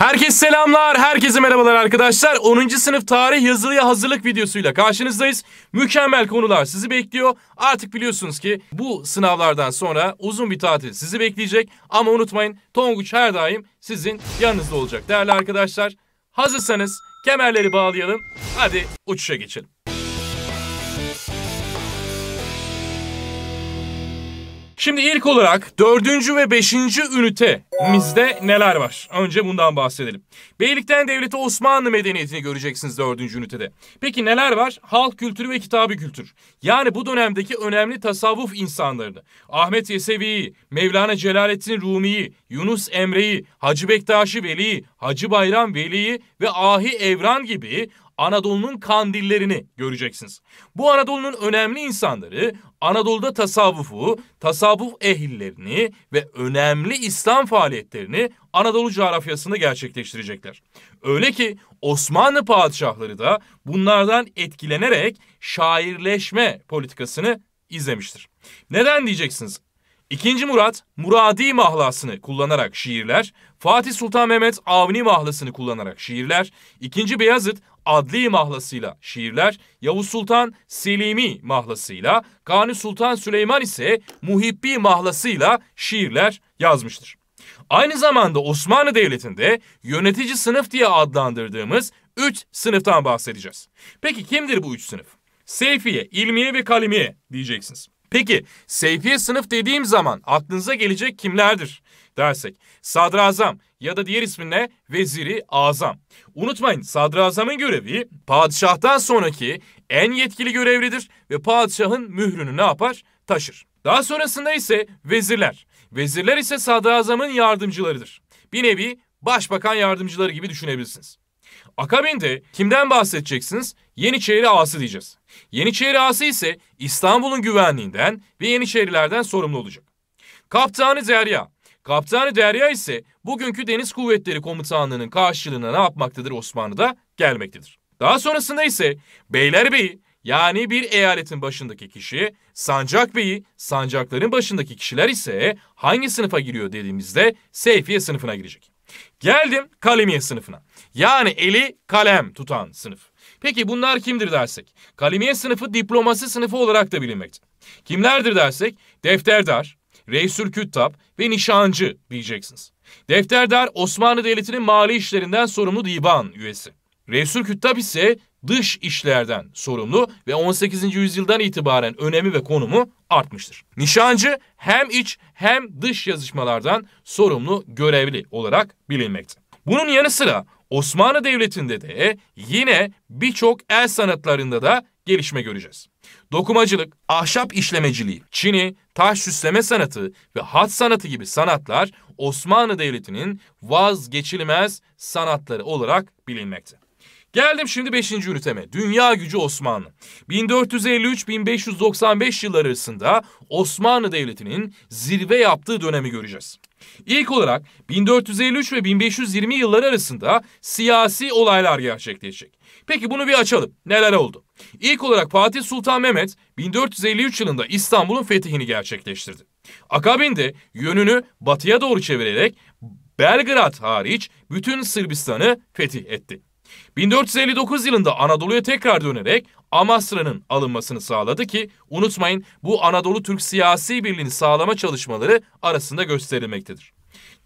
Herkes selamlar, herkese merhabalar arkadaşlar. 10. sınıf tarih yazılıya hazırlık videosuyla karşınızdayız. Mükemmel konular sizi bekliyor. Artık biliyorsunuz ki bu sınavlardan sonra uzun bir tatil sizi bekleyecek. Ama unutmayın Tonguç her daim sizin yanınızda olacak değerli arkadaşlar. Hazırsanız kemerleri bağlayalım. Hadi uçuşa geçelim. Şimdi ilk olarak dördüncü ve beşinci ünitemizde neler var? Önce bundan bahsedelim. Beylikten devlete Osmanlı medeniyetini göreceksiniz dördüncü ünitede. Peki neler var? Halk kültürü ve kitabı kültür. Yani bu dönemdeki önemli tasavvuf insanlarını. Ahmet Yesevi'yi, Mevlana Celaleddin Rumi'yi, Yunus Emre'yi, Hacı Bektaşi Veli'yi, Hacı Bayram Veli'yi ve Ahi Evran gibi Anadolu'nun kandillerini göreceksiniz. Bu Anadolu'nun önemli insanları Anadolu'da tasavvufu, tasavvuf ehillerini ve önemli İslam faaliyetlerini Anadolu coğrafyasında gerçekleştirecekler. Öyle ki Osmanlı padişahları da bunlardan etkilenerek şairleşme politikasını izlemiştir. Neden diyeceksiniz? İkinci Murat, Muradi mahlasını kullanarak şiirler, Fatih Sultan Mehmet Avni mahlasını kullanarak şiirler, İkinci Beyazıt, Adli mahlasıyla şiirler, Yavuz Sultan Selimi mahlasıyla, Kanuni Sultan Süleyman ise Muhibbi mahlasıyla şiirler yazmıştır. Aynı zamanda Osmanlı Devleti'nde yönetici sınıf diye adlandırdığımız 3 sınıftan bahsedeceğiz. Peki kimdir bu 3 sınıf? Seyfiye, İlmiye ve Kalimiye diyeceksiniz. Peki seyfiye sınıf dediğim zaman aklınıza gelecek kimlerdir dersek? Sadrazam ya da diğer isminle Veziri Azam. Unutmayın sadrazamın görevi padişahtan sonraki en yetkili görevlidir ve padişahın mührünü ne yapar? Taşır. Daha sonrasında ise vezirler. Vezirler ise sadrazamın yardımcılarıdır. Bir nevi başbakan yardımcıları gibi düşünebilirsiniz. Akabinde kimden bahsedeceksiniz? Yeniçeri ağası diyeceğiz. Yeniçeri ağası ise İstanbul'un güvenliğinden ve Yeniçerilerden sorumlu olacak. Kaptanı Derya. Kaptanı Derya ise bugünkü Deniz Kuvvetleri Komutanlığı'nın karşılığına ne yapmaktadır Osmanlı'da? Gelmektedir. Daha sonrasında ise Beylerbeyi yani bir eyaletin başındaki kişi, sancak sancakların başındaki kişiler ise hangi sınıfa giriyor dediğimizde Seyfiye sınıfına girecek. Geldim kalemiye sınıfına. Yani eli kalem tutan sınıf. Peki bunlar kimdir dersek? Kalemiye sınıfı diplomasi sınıfı olarak da bilinmekte. Kimlerdir dersek? Defterdar, reisül küttab ve nişancı diyeceksiniz. Defterdar Osmanlı Devleti'nin mali işlerinden sorumlu divan üyesi. Resul Küttab ise dış işlerden sorumlu ve 18. yüzyıldan itibaren önemi ve konumu artmıştır. Nişancı hem iç hem dış yazışmalardan sorumlu görevli olarak bilinmekte. Bunun yanı sıra Osmanlı Devleti'nde de yine birçok el sanatlarında da gelişme göreceğiz. Dokumacılık, ahşap işlemeciliği, çini, taş süsleme sanatı ve hat sanatı gibi sanatlar Osmanlı Devleti'nin vazgeçilmez sanatları olarak bilinmekte. Geldim şimdi 5. üniteme. Dünya gücü Osmanlı. 1453-1595 yılları arasında Osmanlı Devleti'nin zirve yaptığı dönemi göreceğiz. İlk olarak 1453 ve 1520 yılları arasında siyasi olaylar gerçekleşecek. Peki bunu bir açalım. Neler oldu? İlk olarak Fatih Sultan Mehmet 1453 yılında İstanbul'un fethini gerçekleştirdi. Akabinde yönünü batıya doğru çevirerek Belgrad hariç bütün Sırbistan'ı fetih etti. 1459 yılında Anadolu'ya tekrar dönerek Amasra'nın alınmasını sağladı ki unutmayın bu Anadolu Türk siyasi birliğini sağlama çalışmaları arasında gösterilmektedir.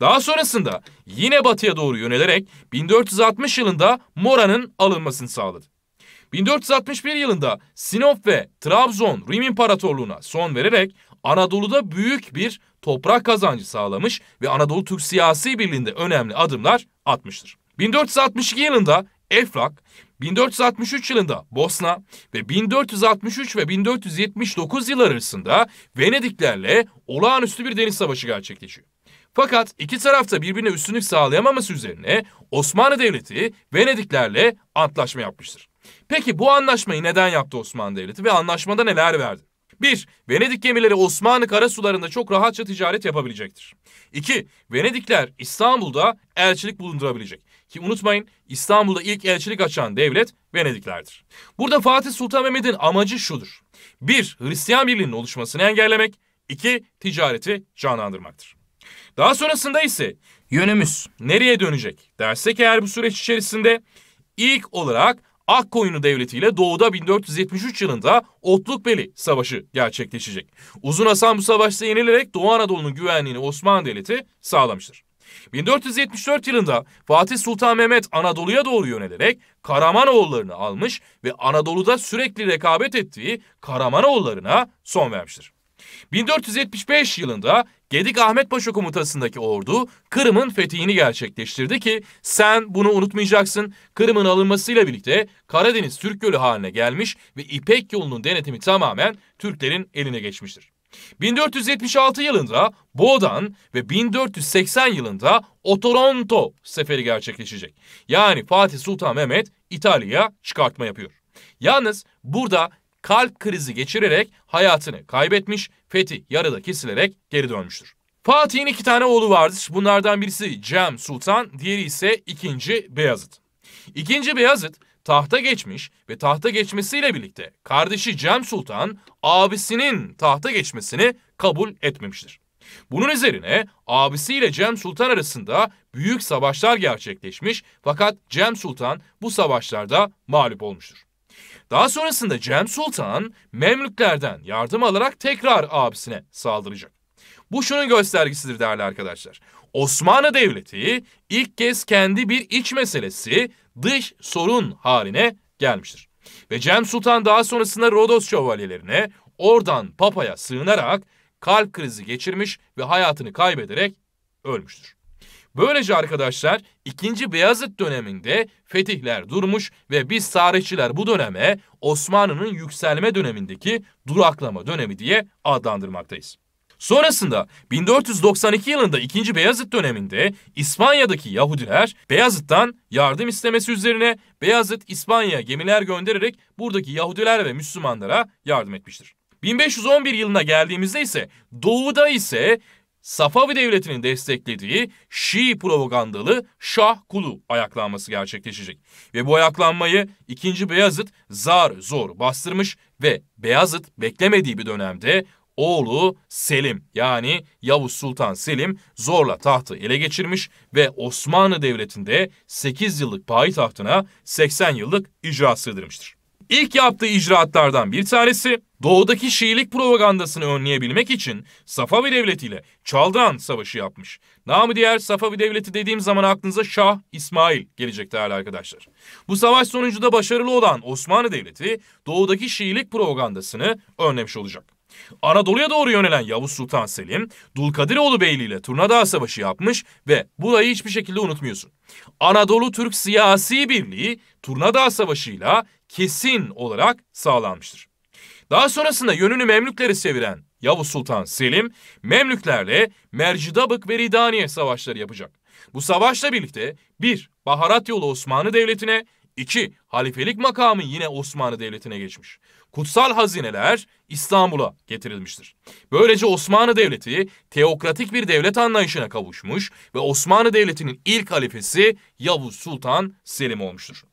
Daha sonrasında yine batıya doğru yönelerek 1460 yılında Mora'nın alınmasını sağladı. 1461 yılında Sinop ve Trabzon Rim İmparatorluğu'na son vererek Anadolu'da büyük bir toprak kazancı sağlamış ve Anadolu Türk siyasi birliğinde önemli adımlar atmıştır. 1462 yılında Eflak 1463 yılında Bosna ve 1463 ve 1479 yıl arasında Venediklerle olağanüstü bir deniz savaşı gerçekleşiyor. Fakat iki tarafta birbirine üstünlük sağlayamaması üzerine Osmanlı Devleti Venediklerle antlaşma yapmıştır. Peki bu anlaşmayı neden yaptı Osmanlı Devleti ve anlaşmada neler verdi? 1. Venedik gemileri Osmanlı karasularında çok rahatça ticaret yapabilecektir. 2. Venedikler İstanbul'da elçilik bulundurabilecek. Ki unutmayın İstanbul'da ilk elçilik açan devlet Venediklerdir. Burada Fatih Sultan Mehmet'in amacı şudur. 1. Hristiyan birliğinin oluşmasını engellemek, 2. Ticareti canlandırmaktır. Daha sonrasında ise yönümüz nereye dönecek dersek eğer bu süreç içerisinde ilk olarak Akkoyunlu Devleti ile doğuda 1473 yılında Otlukbeli Savaşı gerçekleşecek. Uzun Hasan bu savaşta yenilerek Doğu Anadolu'nun güvenliğini Osmanlı Devleti sağlamıştır. 1474 yılında Fatih Sultan Mehmet Anadolu'ya doğru yönelerek Karamanoğullarını almış ve Anadolu'da sürekli rekabet ettiği Karamanoğullarına son vermiştir. 1475 yılında Gedik Ahmet Paşa komutasındaki ordu Kırım'ın fethini gerçekleştirdi ki sen bunu unutmayacaksın. Kırım'ın alınmasıyla birlikte Karadeniz Türk Gölü haline gelmiş ve İpek yolunun denetimi tamamen Türklerin eline geçmiştir. 1476 yılında Bodan ve 1480 yılında Otoronto seferi gerçekleşecek. Yani Fatih Sultan Mehmet İtalya'ya çıkartma yapıyor. Yalnız burada kalp krizi geçirerek hayatını kaybetmiş, fethi yarıda kesilerek geri dönmüştür. Fatih'in iki tane oğlu vardır. Bunlardan birisi Cem Sultan, diğeri ise ikinci Beyazıt. İkinci Beyazıt tahta geçmiş ve tahta geçmesiyle birlikte kardeşi Cem Sultan abisinin tahta geçmesini kabul etmemiştir. Bunun üzerine abisiyle Cem Sultan arasında büyük savaşlar gerçekleşmiş fakat Cem Sultan bu savaşlarda mağlup olmuştur. Daha sonrasında Cem Sultan Memlüklerden yardım alarak tekrar abisine saldıracak. Bu şunun göstergesidir değerli arkadaşlar. Osmanlı Devleti ilk kez kendi bir iç meselesi dış sorun haline gelmiştir. Ve Cem Sultan daha sonrasında Rodos şövalyelerine oradan Papa'ya sığınarak kalp krizi geçirmiş ve hayatını kaybederek ölmüştür. Böylece arkadaşlar 2. Beyazıt döneminde fetihler durmuş ve biz tarihçiler bu döneme Osmanlı'nın yükselme dönemindeki duraklama dönemi diye adlandırmaktayız. Sonrasında 1492 yılında 2. Beyazıt döneminde İspanya'daki Yahudiler Beyazıt'tan yardım istemesi üzerine Beyazıt İspanya'ya gemiler göndererek buradaki Yahudiler ve Müslümanlara yardım etmiştir. 1511 yılına geldiğimizde ise doğuda ise Safavi Devleti'nin desteklediği Şii propagandalı Şah Kulu ayaklanması gerçekleşecek. Ve bu ayaklanmayı 2. Beyazıt zar zor bastırmış ve Beyazıt beklemediği bir dönemde oğlu Selim yani Yavuz Sultan Selim zorla tahtı ele geçirmiş ve Osmanlı Devleti'nde 8 yıllık payitahtına 80 yıllık icra sığdırmıştır. İlk yaptığı icraatlardan bir tanesi doğudaki Şiilik propagandasını önleyebilmek için Safavi Devleti ile Çaldıran Savaşı yapmış. Namı diğer Safavi Devleti dediğim zaman aklınıza Şah İsmail gelecek değerli arkadaşlar. Bu savaş sonucunda başarılı olan Osmanlı Devleti doğudaki Şiilik propagandasını önlemiş olacak. Anadolu'ya doğru yönelen Yavuz Sultan Selim, Dulkadiroğlu Beyliği ile Turnadağ Savaşı yapmış ve burayı hiçbir şekilde unutmuyorsun. Anadolu Türk Siyasi Birliği Turnadağ Savaşı ile kesin olarak sağlanmıştır. Daha sonrasında yönünü Memlüklere çeviren Yavuz Sultan Selim, Memlüklerle Mercidabık ve Ridaniye savaşları yapacak. Bu savaşla birlikte 1. Baharat yolu Osmanlı Devleti'ne, 2. Halifelik makamı yine Osmanlı Devleti'ne geçmiş kutsal hazineler İstanbul'a getirilmiştir. Böylece Osmanlı Devleti teokratik bir devlet anlayışına kavuşmuş ve Osmanlı Devleti'nin ilk halifesi Yavuz Sultan Selim olmuştur.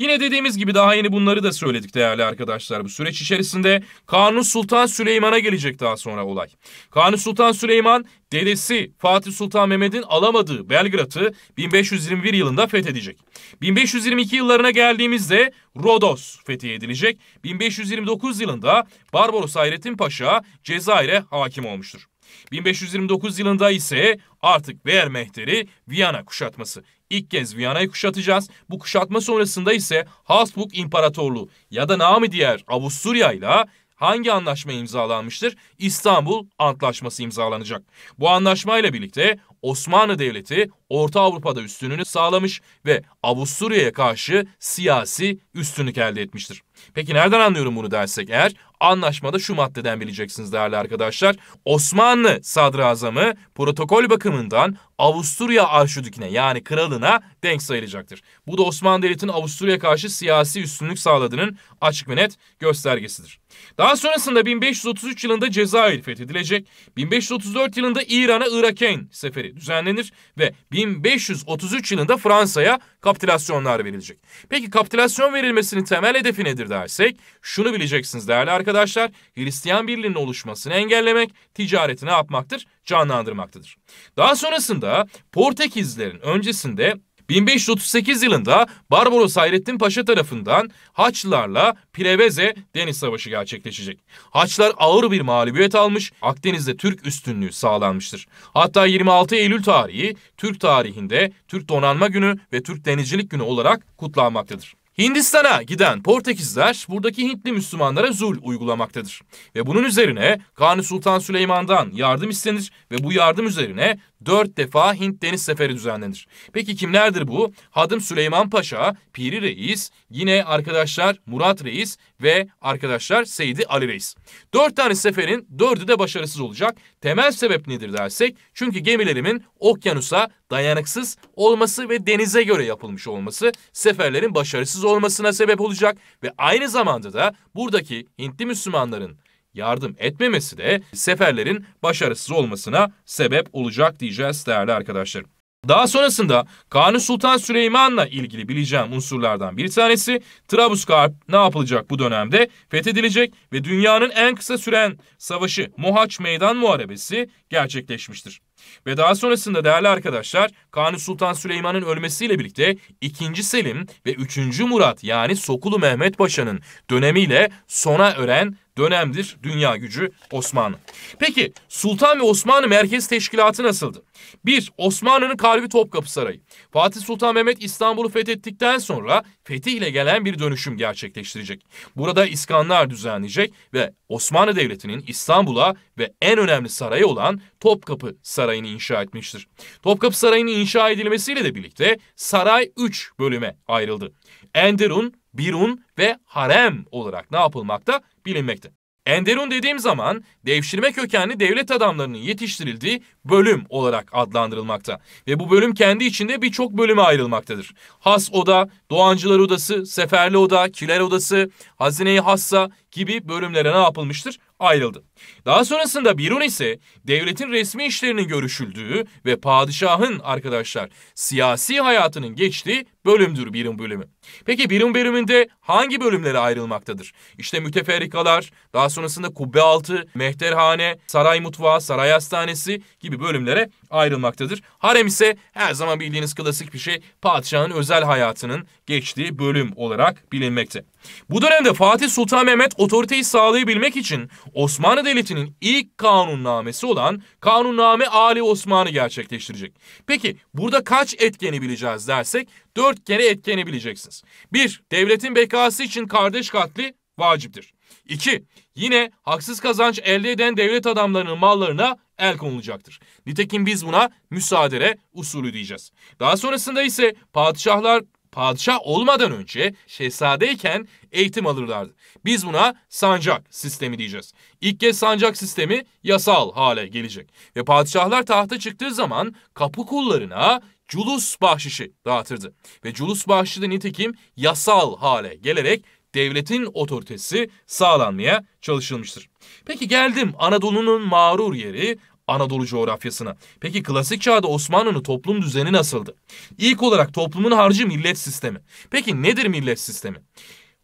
Yine dediğimiz gibi daha yeni bunları da söyledik değerli arkadaşlar. Bu süreç içerisinde Kanuni Sultan Süleyman'a gelecek daha sonra olay. Kanuni Sultan Süleyman dedesi Fatih Sultan Mehmet'in alamadığı Belgrad'ı 1521 yılında fethedecek. 1522 yıllarına geldiğimizde Rodos fethi edilecek. 1529 yılında Barbaros Hayrettin Paşa Cezayir'e hakim olmuştur. 1529 yılında ise artık Wehrmächtleri Viyana kuşatması İlk kez Viyana'yı kuşatacağız. Bu kuşatma sonrasında ise Habsburg İmparatorluğu ya da namı diğer Avusturya ile hangi anlaşma imzalanmıştır? İstanbul Antlaşması imzalanacak. Bu anlaşmayla birlikte Osmanlı Devleti Orta Avrupa'da üstünlüğünü sağlamış ve Avusturya'ya karşı siyasi üstünlük elde etmiştir. Peki nereden anlıyorum bunu dersek eğer? Anlaşmada şu maddeden bileceksiniz değerli arkadaşlar. Osmanlı Sadrazamı protokol bakımından Avusturya Arşidüküne yani kralına denk sayılacaktır. Bu da Osmanlı Devleti'nin Avusturya karşı siyasi üstünlük sağladığının açık ve net göstergesidir. Daha sonrasında 1533 yılında Cezayir fethedilecek, 1534 yılında İran'a Iraken seferi düzenlenir ve 1533 yılında Fransa'ya kapitülasyonlar verilecek. Peki kapitülasyon verilmesinin temel hedefi nedir dersek şunu bileceksiniz değerli arkadaşlar. Hristiyan birliğinin oluşmasını engellemek, ticareti ne yapmaktır? Canlandırmaktadır. Daha sonrasında yılında Portekizlerin öncesinde 1538 yılında Barbaros Hayrettin Paşa tarafından Haçlılarla Preveze Deniz Savaşı gerçekleşecek. Haçlar ağır bir mağlubiyet almış, Akdeniz'de Türk üstünlüğü sağlanmıştır. Hatta 26 Eylül tarihi Türk tarihinde Türk Donanma Günü ve Türk Denizcilik Günü olarak kutlanmaktadır. Hindistan'a giden Portekizler buradaki Hintli Müslümanlara zul uygulamaktadır. Ve bunun üzerine Kanuni Sultan Süleyman'dan yardım istenir ve bu yardım üzerine dört defa Hint deniz seferi düzenlenir. Peki kimlerdir bu? Hadım Süleyman Paşa, Piri Reis, yine arkadaşlar Murat Reis ve arkadaşlar Seydi Ali Reis. Dört tane seferin dördü de başarısız olacak. Temel sebep nedir dersek? Çünkü gemilerimin okyanusa dayanıksız olması ve denize göre yapılmış olması seferlerin başarısız olmasına sebep olacak ve aynı zamanda da buradaki Hintli Müslümanların yardım etmemesi de seferlerin başarısız olmasına sebep olacak diyeceğiz değerli arkadaşlar. Daha sonrasında Kanuni Sultan Süleyman'la ilgili bileceğim unsurlardan bir tanesi Trablusgarp ne yapılacak bu dönemde fethedilecek ve dünyanın en kısa süren savaşı Mohaç Meydan Muharebesi gerçekleşmiştir. Ve daha sonrasında değerli arkadaşlar Kanuni Sultan Süleyman'ın ölmesiyle birlikte 2. Selim ve 3. Murat yani Sokulu Mehmet Paşa'nın dönemiyle sona ören dönemdir dünya gücü Osmanlı. Peki Sultan ve Osmanlı Merkez Teşkilatı nasıldı? Bir Osmanlı'nın kalbi Topkapı Sarayı. Fatih Sultan Mehmet İstanbul'u fethettikten sonra fetih ile gelen bir dönüşüm gerçekleştirecek. Burada iskanlar düzenleyecek ve Osmanlı Devleti'nin İstanbul'a ve en önemli sarayı olan Topkapı Sarayı'nı inşa etmiştir. Topkapı Sarayı'nın inşa edilmesiyle de birlikte saray 3 bölüme ayrıldı. Enderun, birun ve harem olarak ne yapılmakta bilinmekte. Enderun dediğim zaman devşirme kökenli devlet adamlarının yetiştirildiği bölüm olarak adlandırılmakta. Ve bu bölüm kendi içinde birçok bölüme ayrılmaktadır. Has Oda, Doğancılar Odası, Seferli Oda, Kiler Odası, Hazine-i Hassa gibi bölümlere ne yapılmıştır? Ayrıldı. Daha sonrasında Birun ise devletin resmi işlerinin görüşüldüğü ve padişahın arkadaşlar siyasi hayatının geçtiği bölümdür birim bölümü. Peki birim bölümünde hangi bölümlere ayrılmaktadır? İşte müteferrikalar, daha sonrasında kubbe altı, mehterhane, saray mutfağı, saray hastanesi gibi bölümlere ayrılmaktadır. Harem ise her zaman bildiğiniz klasik bir şey padişahın özel hayatının geçtiği bölüm olarak bilinmekte. Bu dönemde Fatih Sultan Mehmet otoriteyi sağlayabilmek için Osmanlı'da devletinin ilk kanunnamesi olan kanunname Ali Osman'ı gerçekleştirecek. Peki burada kaç etkeni bileceğiz dersek dört kere etkeni bileceksiniz. Bir, devletin bekası için kardeş katli vaciptir. İki, yine haksız kazanç elde eden devlet adamlarının mallarına el konulacaktır. Nitekim biz buna müsaadere usulü diyeceğiz. Daha sonrasında ise padişahlar padişah olmadan önce şehzadeyken eğitim alırlardı. Biz buna sancak sistemi diyeceğiz. İlk kez sancak sistemi yasal hale gelecek. Ve padişahlar tahta çıktığı zaman kapı kullarına culus bahşişi dağıtırdı. Ve culus bahşişi de nitekim yasal hale gelerek devletin otoritesi sağlanmaya çalışılmıştır. Peki geldim Anadolu'nun mağrur yeri Anadolu coğrafyasına. Peki klasik çağda Osmanlı'nın toplum düzeni nasıldı? İlk olarak toplumun harcı millet sistemi. Peki nedir millet sistemi?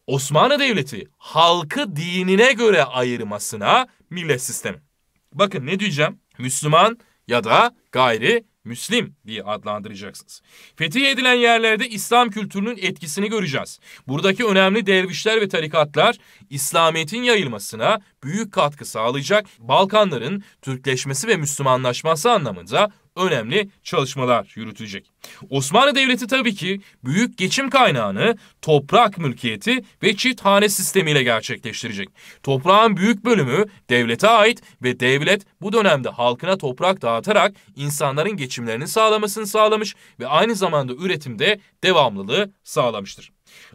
Osmanlı Devleti halkı dinine göre ayırmasına millet sistemi. Bakın ne diyeceğim? Müslüman ya da gayri Müslim diye adlandıracaksınız. Fetih edilen yerlerde İslam kültürünün etkisini göreceğiz. Buradaki önemli dervişler ve tarikatlar İslamiyet'in yayılmasına büyük katkı sağlayacak Balkanların Türkleşmesi ve Müslümanlaşması anlamında önemli çalışmalar yürütecek. Osmanlı Devleti tabii ki büyük geçim kaynağını toprak mülkiyeti ve çift hane sistemiyle gerçekleştirecek. Toprağın büyük bölümü devlete ait ve devlet bu dönemde halkına toprak dağıtarak insanların geçimlerini sağlamasını sağlamış ve aynı zamanda üretimde devamlılığı sağlamıştır.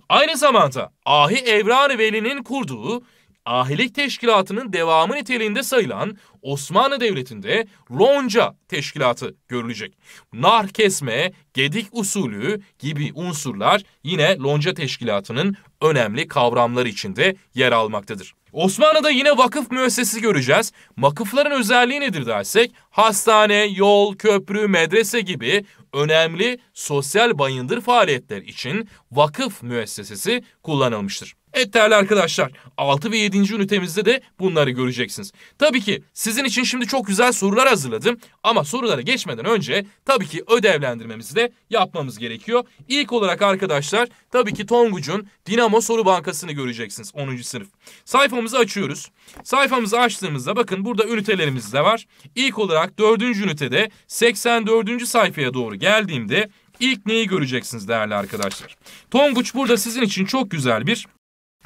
Aynı zamanda Ahi Evran Veli'nin kurduğu ahilik teşkilatının devamı niteliğinde sayılan Osmanlı Devleti'nde lonca teşkilatı görülecek. Nar kesme, gedik usulü gibi unsurlar yine lonca teşkilatının önemli kavramları içinde yer almaktadır. Osmanlı'da yine vakıf müessesesi göreceğiz. Vakıfların özelliği nedir dersek hastane, yol, köprü, medrese gibi önemli sosyal bayındır faaliyetler için vakıf müessesesi kullanılmıştır. Evet değerli arkadaşlar 6 ve 7. ünitemizde de bunları göreceksiniz. Tabii ki sizin için şimdi çok güzel sorular hazırladım ama sorulara geçmeden önce tabii ki ödevlendirmemizi de yapmamız gerekiyor. İlk olarak arkadaşlar tabii ki Tonguç'un Dinamo Soru Bankası'nı göreceksiniz 10. sınıf. Sayfamızı açıyoruz. Sayfamızı açtığımızda bakın burada ünitelerimiz de var. İlk olarak 4. ünitede 84. sayfaya doğru geldiğimde ilk neyi göreceksiniz değerli arkadaşlar? Tonguç burada sizin için çok güzel bir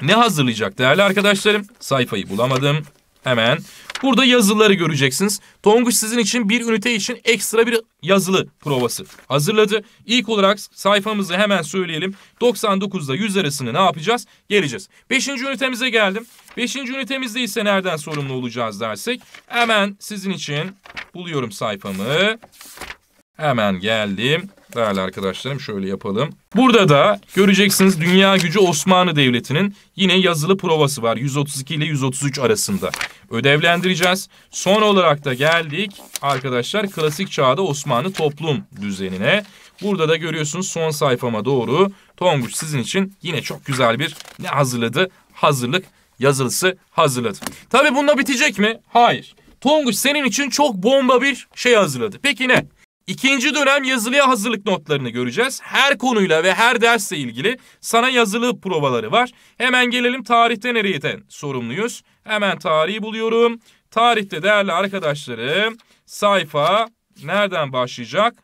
ne hazırlayacak değerli arkadaşlarım? Sayfayı bulamadım. Hemen. Burada yazıları göreceksiniz. Tonguç sizin için bir ünite için ekstra bir yazılı provası hazırladı. İlk olarak sayfamızı hemen söyleyelim. 99'da 100 arasını ne yapacağız? Geleceğiz. 5. ünitemize geldim. 5. ünitemizde ise nereden sorumlu olacağız dersek. Hemen sizin için buluyorum sayfamı. Hemen geldim. Değerli arkadaşlarım şöyle yapalım. Burada da göreceksiniz dünya gücü Osmanlı Devleti'nin yine yazılı provası var. 132 ile 133 arasında. Ödevlendireceğiz. Son olarak da geldik arkadaşlar klasik çağda Osmanlı toplum düzenine. Burada da görüyorsunuz son sayfama doğru Tonguç sizin için yine çok güzel bir ne hazırladı? Hazırlık yazılısı hazırladı. Tabii bununla bitecek mi? Hayır. Tonguç senin için çok bomba bir şey hazırladı. Peki ne? İkinci dönem yazılıya hazırlık notlarını göreceğiz. Her konuyla ve her dersle ilgili sana yazılı provaları var. Hemen gelelim tarihte nereye sorumluyuz. Hemen tarihi buluyorum. Tarihte değerli arkadaşlarım sayfa nereden başlayacak?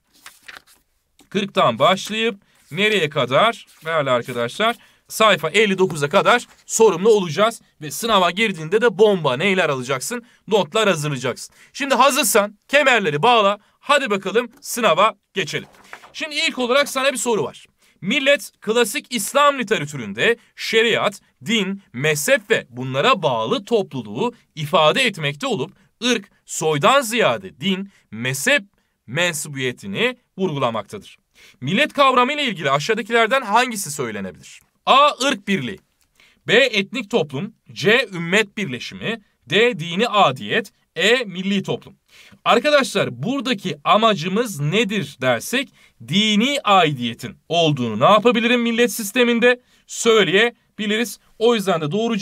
40'tan başlayıp nereye kadar değerli arkadaşlar? Sayfa 59'a kadar sorumlu olacağız ve sınava girdiğinde de bomba neyler alacaksın? Notlar hazırlayacaksın. Şimdi hazırsan kemerleri bağla Hadi bakalım sınava geçelim. Şimdi ilk olarak sana bir soru var. Millet klasik İslam literatüründe şeriat, din, mezhep ve bunlara bağlı topluluğu ifade etmekte olup ırk, soydan ziyade din, mezhep mensubiyetini vurgulamaktadır. Millet kavramı ile ilgili aşağıdakilerden hangisi söylenebilir? A. ırk birliği. B. Etnik toplum. C. Ümmet birleşimi. D. Dini adiyet. E. Milli toplum. Arkadaşlar buradaki amacımız nedir dersek dini aidiyetin olduğunu ne yapabilirim millet sisteminde söyleyebiliriz. O yüzden de doğru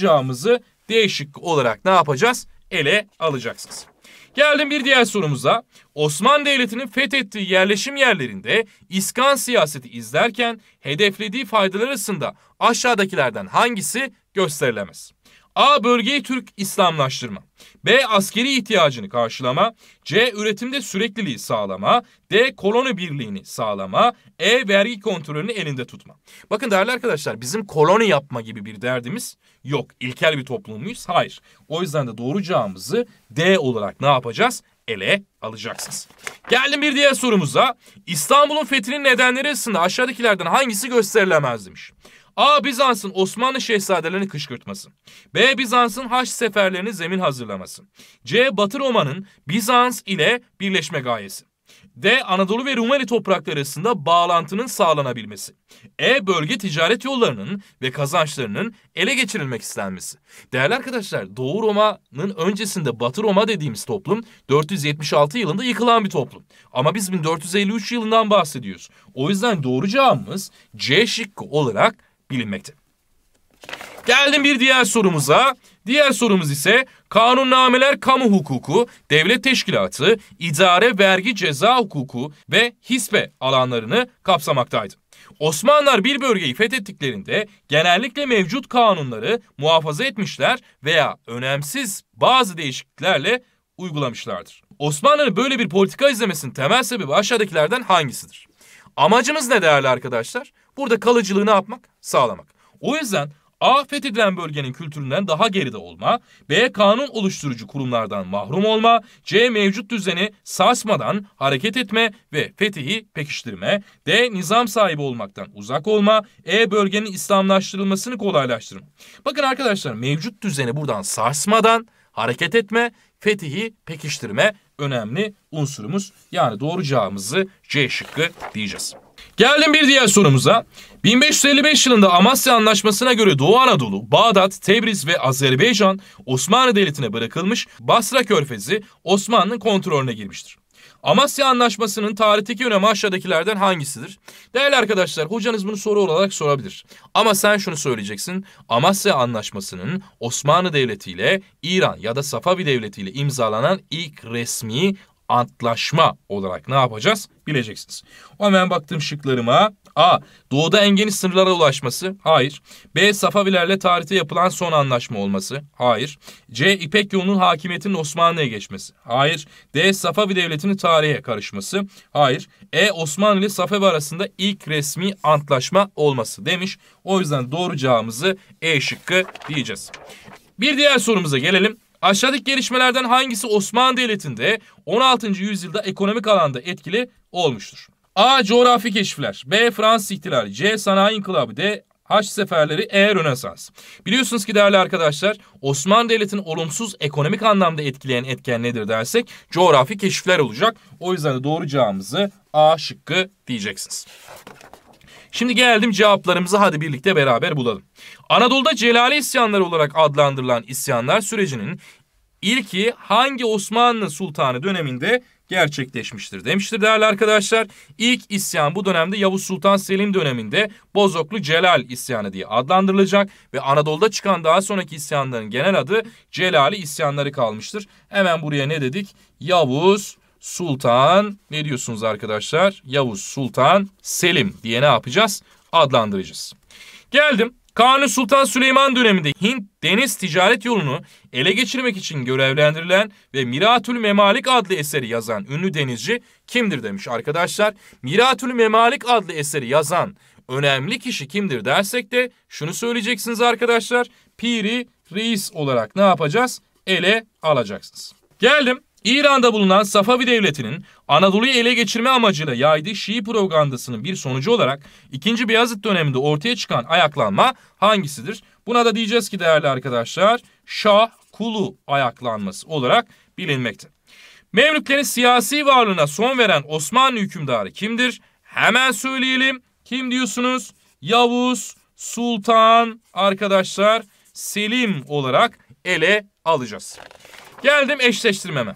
değişik olarak ne yapacağız? Ele alacaksınız. Geldim bir diğer sorumuza. Osmanlı Devleti'nin fethettiği yerleşim yerlerinde iskan siyaseti izlerken hedeflediği faydalar arasında aşağıdakilerden hangisi gösterilemez? A. Bölgeyi Türk İslamlaştırma. B. Askeri ihtiyacını karşılama. C. Üretimde sürekliliği sağlama. D. Koloni birliğini sağlama. E. Vergi kontrolünü elinde tutma. Bakın değerli arkadaşlar bizim koloni yapma gibi bir derdimiz yok. İlkel bir toplum muyuz? Hayır. O yüzden de doğru cevabımızı D olarak ne yapacağız? ele alacaksınız. Geldim bir diğer sorumuza. İstanbul'un fethinin nedenleri arasında aşağıdakilerden hangisi gösterilemez demiş. A. Bizans'ın Osmanlı şehzadelerini kışkırtmasın. B. Bizans'ın Haç seferlerini zemin hazırlamasın. C. Batı Roma'nın Bizans ile birleşme gayesi. D. Anadolu ve Rumeli toprakları arasında bağlantının sağlanabilmesi. E. Bölge ticaret yollarının ve kazançlarının ele geçirilmek istenmesi. Değerli arkadaşlar Doğu Roma'nın öncesinde Batı Roma dediğimiz toplum 476 yılında yıkılan bir toplum. Ama biz 1453 yılından bahsediyoruz. O yüzden doğru cevabımız C şıkkı olarak bilinmekte. Geldim bir diğer sorumuza. Diğer sorumuz ise kanunnameler kamu hukuku, devlet teşkilatı, idare, vergi, ceza hukuku ve hisbe alanlarını kapsamaktaydı. Osmanlılar bir bölgeyi fethettiklerinde genellikle mevcut kanunları muhafaza etmişler veya önemsiz bazı değişikliklerle uygulamışlardır. Osmanlı'nın böyle bir politika izlemesinin temel sebebi aşağıdakilerden hangisidir? Amacımız ne değerli arkadaşlar? Burada kalıcılığı ne yapmak? Sağlamak. O yüzden A fethedilen bölgenin kültüründen daha geride olma, B kanun oluşturucu kurumlardan mahrum olma, C mevcut düzeni sarsmadan hareket etme ve fetihi pekiştirme, D nizam sahibi olmaktan uzak olma, E bölgenin İslamlaştırılmasını kolaylaştırma. Bakın arkadaşlar mevcut düzeni buradan sarsmadan hareket etme, fetihi pekiştirme önemli unsurumuz. Yani doğru cevabımızı C şıkkı diyeceğiz. Geldim bir diğer sorumuza. 1555 yılında Amasya Anlaşması'na göre Doğu Anadolu, Bağdat, Tebriz ve Azerbaycan Osmanlı Devleti'ne bırakılmış, Basra Körfezi Osmanlı'nın kontrolüne girmiştir. Amasya Anlaşması'nın tarihteki önemi aşağıdakilerden hangisidir? Değerli arkadaşlar hocanız bunu soru olarak sorabilir. Ama sen şunu söyleyeceksin. Amasya Anlaşması'nın Osmanlı Devleti ile İran ya da Safavi Devleti ile imzalanan ilk resmi antlaşma olarak ne yapacağız bileceksiniz. O hemen baktığım şıklarıma A. Doğuda en geniş sınırlara ulaşması. Hayır. B. Safavilerle tarihte yapılan son anlaşma olması. Hayır. C. İpek yolunun hakimiyetinin Osmanlı'ya geçmesi. Hayır. D. Safavi devletinin tarihe karışması. Hayır. E. Osmanlı ile Safavi arasında ilk resmi antlaşma olması demiş. O yüzden doğru cevabımızı E şıkkı diyeceğiz. Bir diğer sorumuza gelelim. Aşağıdaki gelişmelerden hangisi Osmanlı Devleti'nde 16. yüzyılda ekonomik alanda etkili olmuştur? A. Coğrafi keşifler. B. Fransız ihtilali. C. Sanayi inkılabı. D. Haç seferleri E Rönesans. Biliyorsunuz ki değerli arkadaşlar Osmanlı Devleti'nin olumsuz ekonomik anlamda etkileyen etken nedir dersek coğrafi keşifler olacak. O yüzden de doğru cevabımızı A şıkkı diyeceksiniz. Şimdi geldim cevaplarımızı hadi birlikte beraber bulalım. Anadolu'da Celali isyanları olarak adlandırılan isyanlar sürecinin ilki hangi Osmanlı Sultanı döneminde gerçekleşmiştir demiştir değerli arkadaşlar. İlk isyan bu dönemde Yavuz Sultan Selim döneminde Bozoklu Celal isyanı diye adlandırılacak ve Anadolu'da çıkan daha sonraki isyanların genel adı Celali isyanları kalmıştır. Hemen buraya ne dedik? Yavuz Sultan ne diyorsunuz arkadaşlar? Yavuz Sultan Selim diye ne yapacağız? Adlandıracağız. Geldim. Kanuni Sultan Süleyman döneminde Hint deniz ticaret yolunu ele geçirmek için görevlendirilen ve Miratül Memalik adlı eseri yazan ünlü denizci kimdir demiş arkadaşlar. Miratül Memalik adlı eseri yazan önemli kişi kimdir dersek de şunu söyleyeceksiniz arkadaşlar. Piri Reis olarak ne yapacağız? Ele alacaksınız. Geldim. İran'da bulunan Safavi Devleti'nin Anadolu'yu ele geçirme amacıyla yaydığı Şii propagandasının bir sonucu olarak 2. Beyazıt döneminde ortaya çıkan ayaklanma hangisidir? Buna da diyeceğiz ki değerli arkadaşlar Şah Kulu ayaklanması olarak bilinmekte. Memlüklerin siyasi varlığına son veren Osmanlı hükümdarı kimdir? Hemen söyleyelim. Kim diyorsunuz? Yavuz Sultan arkadaşlar Selim olarak ele alacağız. Geldim eşleştirmeme.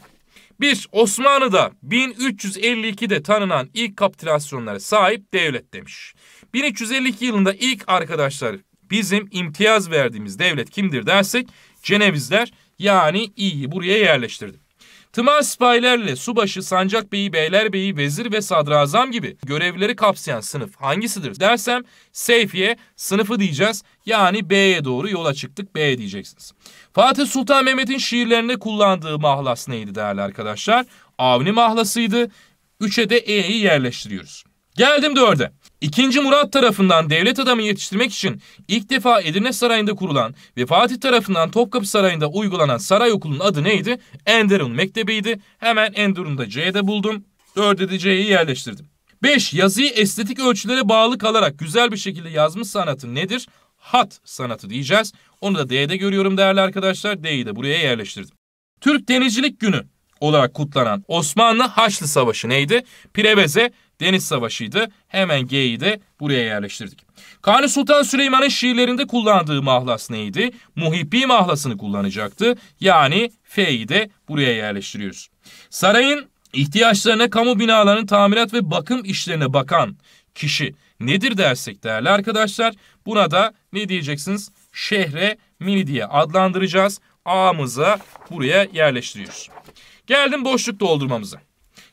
Biz Osmanlı'da 1352'de tanınan ilk kapitülasyonlara sahip devlet demiş. 1352 yılında ilk arkadaşlar bizim imtiyaz verdiğimiz devlet kimdir dersek Cenevizler yani iyi buraya yerleştirdi. Tımar sipahilerle subaşı, sancakbeyi, beylerbeyi, vezir ve sadrazam gibi görevleri kapsayan sınıf hangisidir dersem Seyfiye sınıfı diyeceğiz. Yani B'ye doğru yola çıktık B diyeceksiniz. Fatih Sultan Mehmet'in şiirlerinde kullandığı mahlas neydi değerli arkadaşlar? Avni mahlasıydı. Üçe de E'yi yerleştiriyoruz. Geldim dörde. İkinci Murat tarafından devlet adamı yetiştirmek için ilk defa Edirne Sarayı'nda kurulan ve Fatih tarafından Topkapı Sarayı'nda uygulanan saray okulunun adı neydi? Enderun Mektebi'ydi. Hemen Enderun'da C'de buldum. Dörde de C'yi yerleştirdim. 5. Yazıyı estetik ölçülere bağlı kalarak güzel bir şekilde yazmış sanatı nedir? Hat sanatı diyeceğiz. Onu da D'de görüyorum değerli arkadaşlar. D'yi de buraya yerleştirdim. Türk Denizcilik Günü olarak kutlanan Osmanlı Haçlı Savaşı neydi? Pireveze deniz savaşıydı. Hemen G'yi de buraya yerleştirdik. Kanuni Sultan Süleyman'ın şiirlerinde kullandığı mahlas neydi? Muhibbi mahlasını kullanacaktı. Yani F'yi de buraya yerleştiriyoruz. Sarayın ihtiyaçlarına kamu binalarının tamirat ve bakım işlerine bakan kişi nedir dersek değerli arkadaşlar. Buna da ne diyeceksiniz? Şehre mini diye adlandıracağız. A'mıza buraya yerleştiriyoruz. Geldim boşluk doldurmamıza.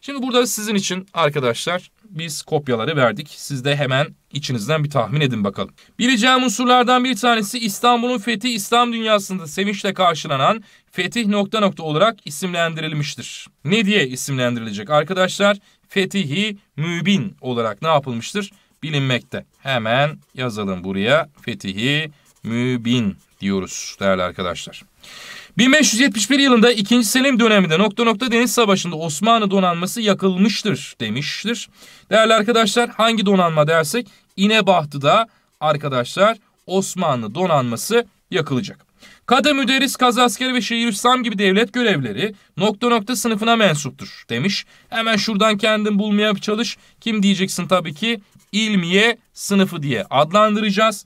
Şimdi burada sizin için arkadaşlar biz kopyaları verdik. Siz de hemen içinizden bir tahmin edin bakalım. Bileceğim unsurlardan bir tanesi İstanbul'un fethi İslam dünyasında sevinçle karşılanan fetih nokta nokta olarak isimlendirilmiştir. Ne diye isimlendirilecek arkadaşlar? Fetihi mübin olarak ne yapılmıştır? Bilinmekte. Hemen yazalım buraya fetihi mübin diyoruz değerli arkadaşlar. 1571 yılında 2. Selim döneminde nokta nokta deniz savaşında Osmanlı donanması yakılmıştır demiştir. Değerli arkadaşlar hangi donanma dersek İnebahtı'da arkadaşlar Osmanlı donanması yakılacak. Kadı müderris, kazasker ve şehirislam gibi devlet görevleri nokta nokta sınıfına mensuptur demiş. Hemen şuradan kendin bulmaya çalış. Kim diyeceksin tabii ki ilmiye sınıfı diye adlandıracağız.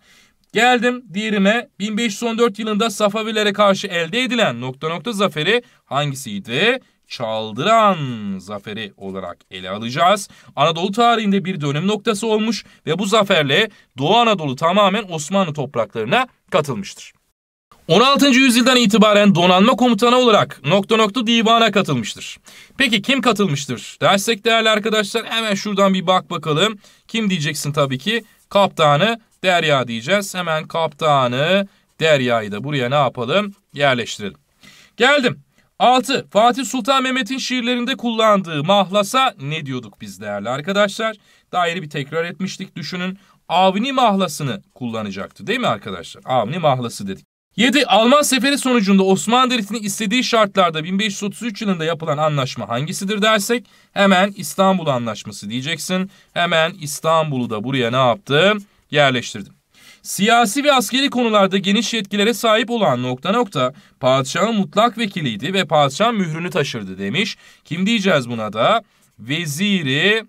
Geldim diğerime 1514 yılında Safavilere karşı elde edilen nokta nokta zaferi hangisiydi? Çaldıran zaferi olarak ele alacağız. Anadolu tarihinde bir dönüm noktası olmuş ve bu zaferle Doğu Anadolu tamamen Osmanlı topraklarına katılmıştır. 16. yüzyıldan itibaren donanma komutanı olarak nokta nokta divana katılmıştır. Peki kim katılmıştır? Dersek değerli arkadaşlar hemen şuradan bir bak bakalım. Kim diyeceksin tabii ki? Kaptanı derya diyeceğiz. Hemen kaptanı deryayı da buraya ne yapalım? Yerleştirelim. Geldim. 6. Fatih Sultan Mehmet'in şiirlerinde kullandığı mahlasa ne diyorduk biz değerli arkadaşlar? Daha bir tekrar etmiştik düşünün. Avni mahlasını kullanacaktı değil mi arkadaşlar? Avni mahlası dedik. 7. Alman seferi sonucunda Osmanlı Devleti'nin istediği şartlarda 1533 yılında yapılan anlaşma hangisidir dersek hemen İstanbul Anlaşması diyeceksin. Hemen İstanbul'u da buraya ne yaptım? yerleştirdi. Siyasi ve askeri konularda geniş yetkilere sahip olan nokta nokta padişahın mutlak vekiliydi ve padişahın mührünü taşırdı demiş. Kim diyeceğiz buna da? Veziri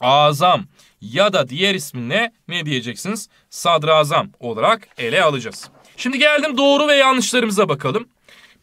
Azam ya da diğer isminle ne diyeceksiniz? Sadrazam olarak ele alacağız. Şimdi geldim doğru ve yanlışlarımıza bakalım.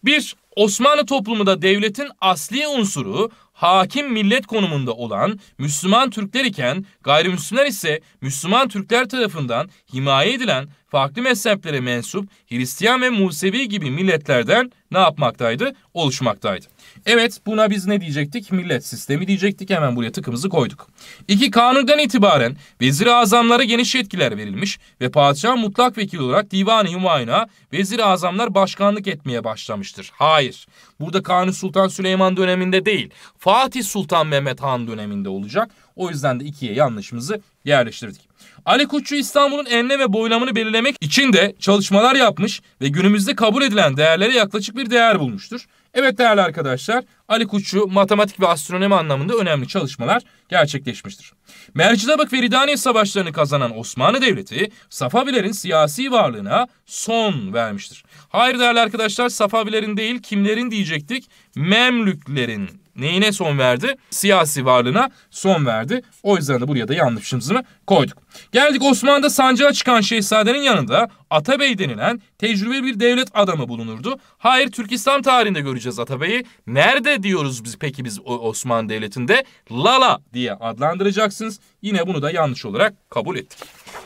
Bir, Osmanlı toplumunda devletin asli unsuru hakim millet konumunda olan Müslüman Türkler iken gayrimüslimler ise Müslüman Türkler tarafından himaye edilen farklı mezheplere mensup Hristiyan ve Musevi gibi milletlerden ne yapmaktaydı? Oluşmaktaydı. Evet buna biz ne diyecektik? Millet sistemi diyecektik. Hemen buraya tıkımızı koyduk. İki kanundan itibaren vezir azamlara geniş yetkiler verilmiş ve padişah mutlak vekil olarak divan-ı himayına vezir azamlar başkanlık etmeye başlamıştır. Hayır. Burada Kanuni Sultan Süleyman döneminde değil. Fatih Sultan Mehmet Han döneminde olacak. O yüzden de ikiye yanlışımızı yerleştirdik. Ali Kutçu İstanbul'un enle ve boylamını belirlemek için de çalışmalar yapmış ve günümüzde kabul edilen değerlere yaklaşık bir değer bulmuştur. Evet değerli arkadaşlar, Ali Kutçu matematik ve astronomi anlamında önemli çalışmalar gerçekleşmiştir. Mercidabak ve Ridaniye savaşlarını kazanan Osmanlı Devleti, Safavilerin siyasi varlığına son vermiştir. Hayır değerli arkadaşlar Safavilerin değil kimlerin diyecektik? Memlüklerin neyine son verdi? Siyasi varlığına son verdi. O yüzden de buraya da yanlışımızı koyduk. Geldik Osmanlı'da sancağa çıkan şehzadenin yanında Atabey denilen tecrübeli bir devlet adamı bulunurdu. Hayır Türk İslam tarihinde göreceğiz Atabey'i. Nerede diyoruz biz peki biz Osmanlı Devleti'nde? Lala diye adlandıracaksınız. Yine bunu da yanlış olarak kabul ettik.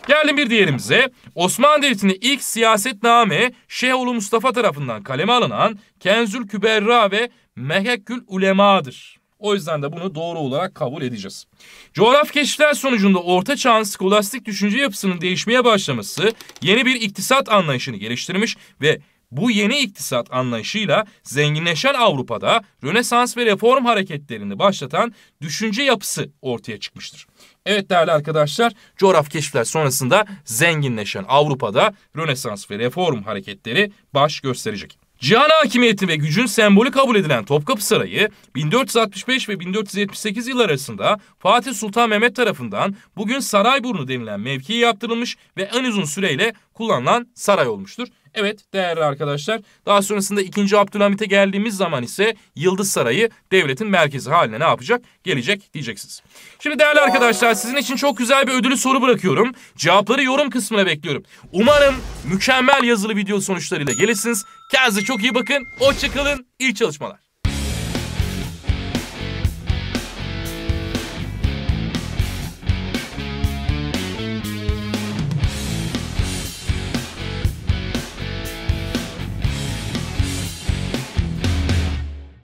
Gelin bir diğerimize. Osmanlı Devleti'nin ilk siyasetname Şeyhoğlu Mustafa tarafından kaleme alınan Kenzül Küberra ve Mehekül Ulema'dır. O yüzden de bunu doğru olarak kabul edeceğiz. Coğrafi keşifler sonucunda Orta Çağ'ın skolastik düşünce yapısının değişmeye başlaması yeni bir iktisat anlayışını geliştirmiş ve bu yeni iktisat anlayışıyla zenginleşen Avrupa'da Rönesans ve reform hareketlerini başlatan düşünce yapısı ortaya çıkmıştır. Evet değerli arkadaşlar, coğrafi keşifler sonrasında zenginleşen Avrupa'da Rönesans ve Reform hareketleri baş gösterecek. Cihan hakimiyeti ve gücün sembolü kabul edilen Topkapı Sarayı 1465 ve 1478 yıllar arasında Fatih Sultan Mehmet tarafından bugün Sarayburnu denilen mevkiye yaptırılmış ve en uzun süreyle kullanılan saray olmuştur. Evet değerli arkadaşlar daha sonrasında 2. Abdülhamit'e geldiğimiz zaman ise Yıldız Sarayı devletin merkezi haline ne yapacak? Gelecek diyeceksiniz. Şimdi değerli arkadaşlar sizin için çok güzel bir ödülü soru bırakıyorum. Cevapları yorum kısmına bekliyorum. Umarım mükemmel yazılı video sonuçlarıyla gelirsiniz. Kendinize çok iyi bakın. Hoşçakalın. İyi çalışmalar.